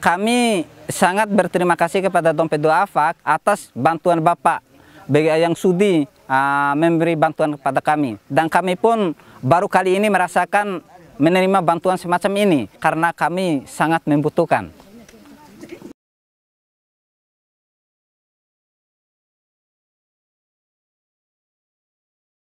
Kami sangat berterima kasih kepada Dompet Doafak atas bantuan Bapak yang sudi uh, memberi bantuan kepada kami. Dan kami pun baru kali ini merasakan menerima bantuan semacam ini karena kami sangat membutuhkan.